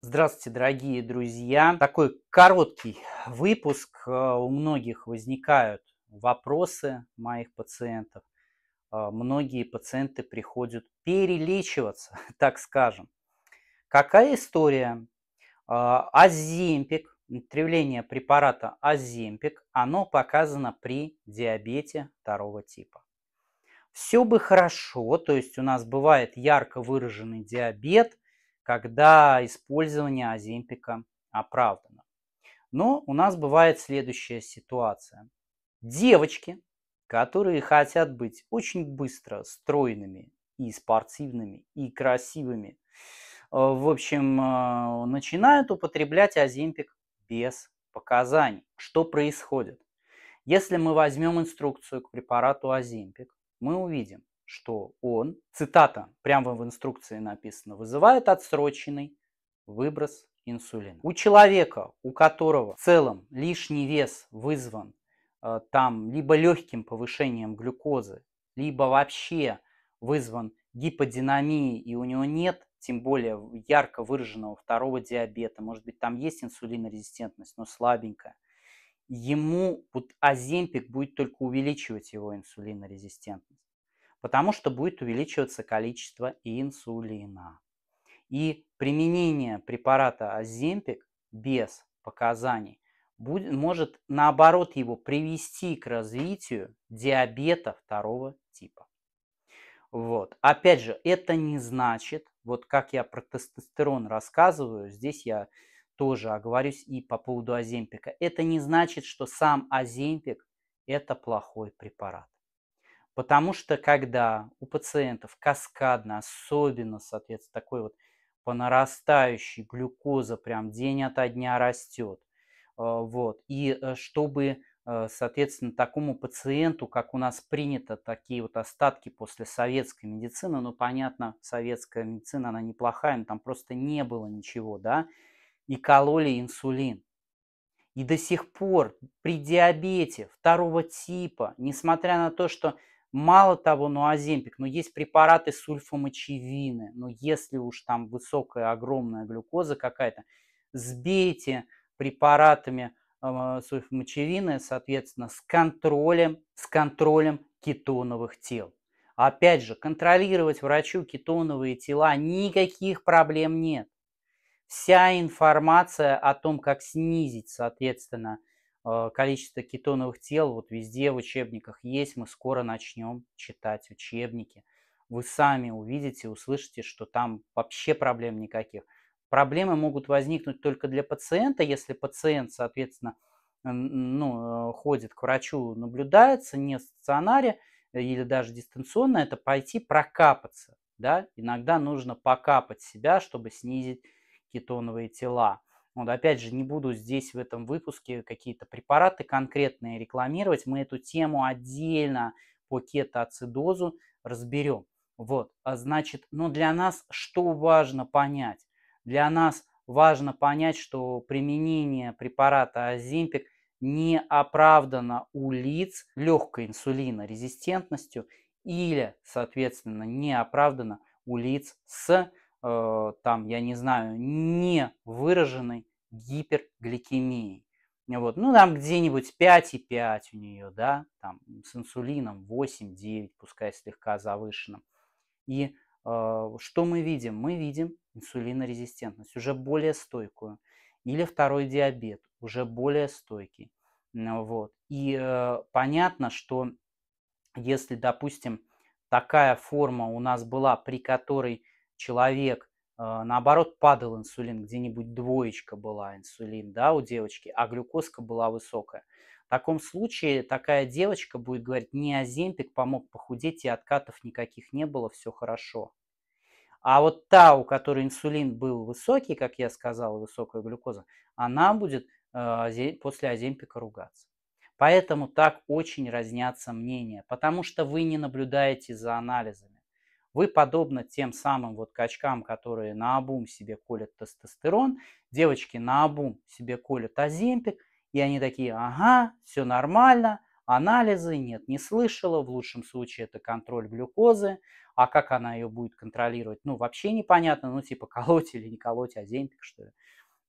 Здравствуйте, дорогие друзья! Такой короткий выпуск. Э, у многих возникают вопросы моих пациентов. Э, многие пациенты приходят перелечиваться, так скажем. Какая история? Азимпик, э, тревление препарата Азимпик, оно показано при диабете второго типа. Все бы хорошо, то есть у нас бывает ярко выраженный диабет – когда использование Оземпика оправдано. Но у нас бывает следующая ситуация. Девочки, которые хотят быть очень быстро стройными и спортивными, и красивыми, э, в общем, э, начинают употреблять Оземпик без показаний. Что происходит? Если мы возьмем инструкцию к препарату Оземпик, мы увидим, что он, цитата, прямо в инструкции написано, вызывает отсроченный выброс инсулина. У человека, у которого в целом лишний вес вызван э, там либо легким повышением глюкозы, либо вообще вызван гиподинамией и у него нет тем более ярко выраженного второго диабета, может быть, там есть инсулинорезистентность, но слабенькая, ему вот аземпик будет только увеличивать его инсулинорезистентность потому что будет увеличиваться количество инсулина. И применение препарата Оземпик без показаний будет, может наоборот его привести к развитию диабета второго типа. Вот. Опять же, это не значит, вот как я про тестостерон рассказываю, здесь я тоже оговорюсь и по поводу Оземпика. Это не значит, что сам Оземпик – это плохой препарат. Потому что когда у пациентов каскадно, особенно, соответственно, такой вот понарастающий глюкоза прям день ото дня растет, а, вот, и э, чтобы, э, соответственно, такому пациенту, как у нас принято, такие вот остатки после советской медицины, ну, понятно, советская медицина, она неплохая, но там просто не было ничего, да, и кололи инсулин. И до сих пор при диабете второго типа, несмотря на то, что Мало того, ну Оземпик, но ну, есть препараты сульфомочевины, но ну, если уж там высокая, огромная глюкоза какая-то, сбейте препаратами э, а, сульфомочевины, соответственно, с контролем, с контролем кетоновых тел. Опять же, контролировать врачу кетоновые тела никаких проблем нет. Вся информация о том, как снизить, соответственно, Э, количество кетоновых тел вот везде в учебниках есть. Мы скоро начнем читать учебники. Вы сами увидите, услышите, что там вообще проблем никаких. Проблемы могут возникнуть только для пациента, если пациент, соответственно, ну, э, ходит к врачу, наблюдается не в стационаре э, или даже дистанционно, это пойти прокапаться. Да? Иногда нужно покапать себя, чтобы снизить кетоновые тела. Вот опять же, не буду здесь в этом выпуске какие-то препараты конкретные рекламировать. Мы эту тему отдельно по кетоацидозу разберем. Вот, А значит, но ну, для нас что важно понять? Для нас важно понять, что применение препарата Озимпик не оправдано у лиц легкой инсулинорезистентностью или, соответственно, не оправдано у лиц с, э, там, я не знаю, не выраженной гипергликемией. Вот, ну, там где-нибудь 5,5 у нее, да, там с инсулином 8-9, пускай слегка завышенным. И э, что мы видим? Мы видим инсулинорезистентность, уже более стойкую. Или второй диабет, уже более стойкий. Ну вот. И э, понятно, что если, допустим, такая форма у нас была, при которой человек а, наоборот, падал инсулин, где-нибудь двоечка была инсулин, да, у девочки, а глюкозка была высокая. В таком случае такая девочка будет говорить, не Оземпик помог похудеть, и откатов никаких не было, все хорошо. А вот та, у которой инсулин был высокий, как я сказал, высокая глюкоза, она будет э, после Оземпика ругаться. Поэтому так очень разнятся мнения, потому что вы не наблюдаете за анализами вы, подобно тем самым вот качкам, которые на обум себе колят тестостерон, девочки на обум себе колят аземпик, и они такие, ага, все нормально, анализы, нет, не слышала, в лучшем случае это контроль глюкозы, а как она ее будет контролировать, ну, вообще непонятно, ну, типа, колоть или не колоть аземпик, что ли.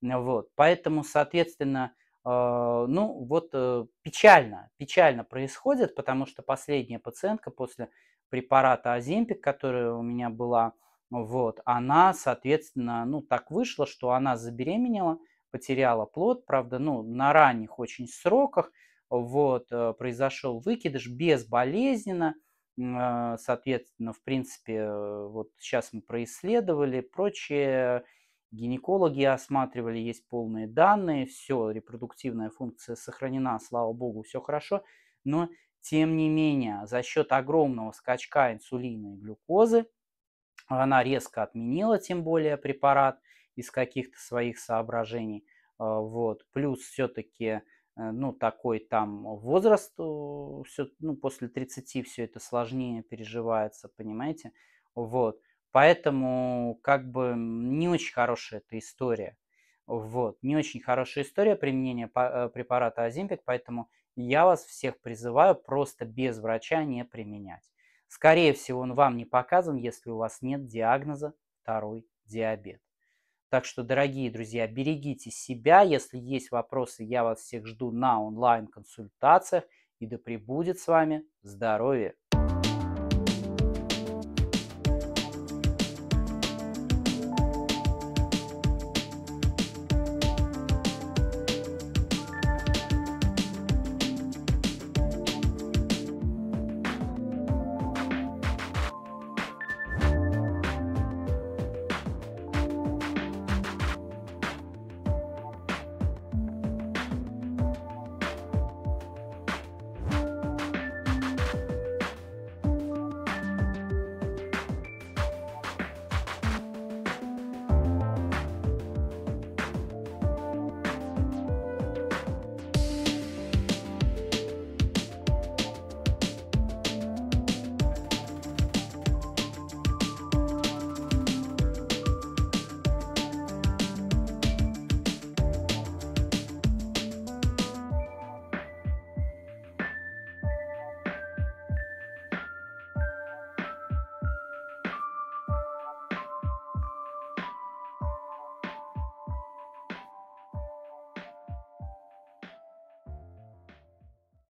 Вот, поэтому, соответственно, э, ну вот э, печально, печально происходит, потому что последняя пациентка после препарата Оземпик, которая у меня была, вот, она, соответственно, ну, так вышло, что она забеременела, потеряла плод, правда, ну, на ранних очень сроках, вот, э, произошел выкидыш безболезненно, э, соответственно, в принципе, э, вот сейчас мы происследовали, прочие гинекологи осматривали, есть полные данные, все, репродуктивная функция сохранена, слава богу, все хорошо, но тем не менее, за счет огромного скачка инсулина и глюкозы она резко отменила, тем более, препарат из каких-то своих соображений. А, вот. Плюс все-таки э, ну, такой там возраст, все, ну, после 30 все это сложнее переживается, понимаете? Вот. Поэтому как бы не очень хорошая эта история. Вот. Не очень хорошая история применения э, препарата Озимпик, поэтому я вас всех призываю просто без врача не применять. Скорее всего, он вам не показан, если у вас нет диагноза второй диабет. Так что, дорогие друзья, берегите себя. Если есть вопросы, я вас всех жду на онлайн-консультациях. И да пребудет с вами здоровье!